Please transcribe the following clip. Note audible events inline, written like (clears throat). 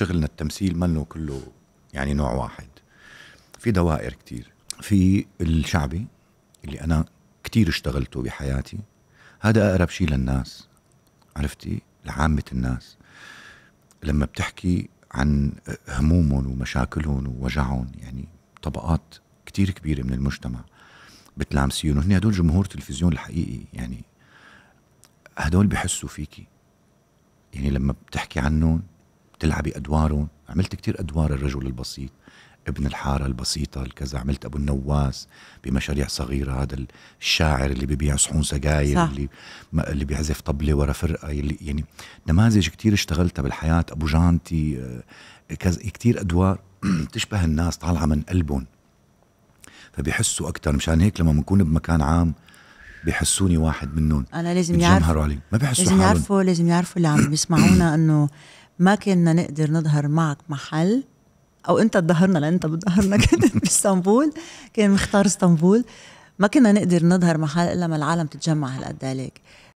شغلنا التمثيل منه كله يعني نوع واحد في دوائر كتير في الشعبي اللي أنا كتير اشتغلته بحياتي هذا أقرب شيء للناس عرفتي لعامة الناس لما بتحكي عن همومهم ومشاكلهم ووجعهم يعني طبقات كتير كبيرة من المجتمع بتلامسيهم وهن هدول جمهور تلفزيون الحقيقي يعني هدول بحسوا فيكي يعني لما بتحكي عنهم بتلعبي ادوارهم عملت كتير ادوار الرجل البسيط ابن الحارة البسيطة الكذا عملت أبو النواس بمشاريع صغيرة هذا الشاعر اللي ببيع صحون سجاير اللي اللي بيعزف طبلة ورا فرقة اللي يعني نماذج كتير اشتغلتها بالحياة أبو جانتي آه، كذا كتير أدوار (clears throat) تشبه الناس طالعة من قلبهم فبيحسوا أكتر مشان هيك لما بنكون بمكان عام بيحسوني واحد منهم أنا لازم يعرفوا علي ما بيحسوا لازم يعرفوا لازم يعرفوا اللي عم بيسمعونا إنه ما كنا نقدر نظهر معك محل او انت تظهرنا لان انت بتظهرنا (laughs) كنت باسطنبول كان مختار اسطنبول ما كنا نقدر نظهر محل الا ما العالم تتجمع هالقد عليك